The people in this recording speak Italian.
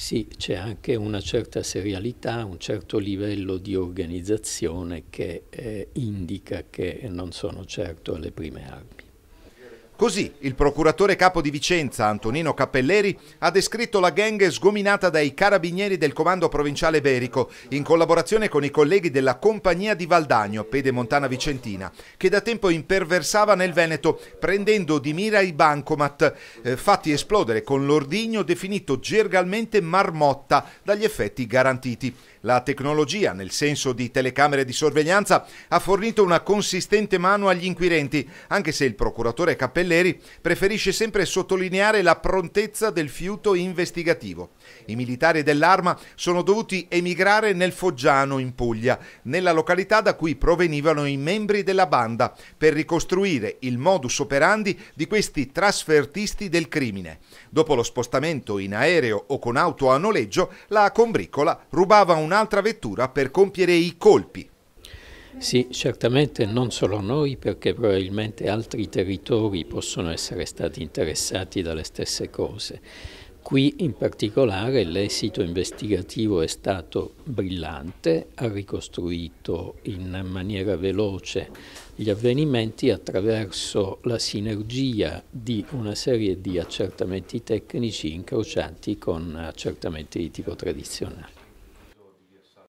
Sì, c'è anche una certa serialità, un certo livello di organizzazione che eh, indica che non sono certo alle prime armi. Così il procuratore capo di Vicenza, Antonino Cappelleri, ha descritto la gang sgominata dai carabinieri del comando provinciale Berico, in collaborazione con i colleghi della compagnia di Valdagno, Pedemontana Vicentina, che da tempo imperversava nel Veneto, prendendo di mira i bancomat, eh, fatti esplodere con l'ordigno definito gergalmente marmotta dagli effetti garantiti. La tecnologia, nel senso di telecamere di sorveglianza, ha fornito una consistente mano agli inquirenti, anche se il procuratore Cappelleri Camilleri preferisce sempre sottolineare la prontezza del fiuto investigativo. I militari dell'Arma sono dovuti emigrare nel Foggiano in Puglia, nella località da cui provenivano i membri della banda, per ricostruire il modus operandi di questi trasfertisti del crimine. Dopo lo spostamento in aereo o con auto a noleggio, la combriccola rubava un'altra vettura per compiere i colpi. Sì, certamente non solo noi perché probabilmente altri territori possono essere stati interessati dalle stesse cose. Qui in particolare l'esito investigativo è stato brillante, ha ricostruito in maniera veloce gli avvenimenti attraverso la sinergia di una serie di accertamenti tecnici incrociati con accertamenti di tipo tradizionale.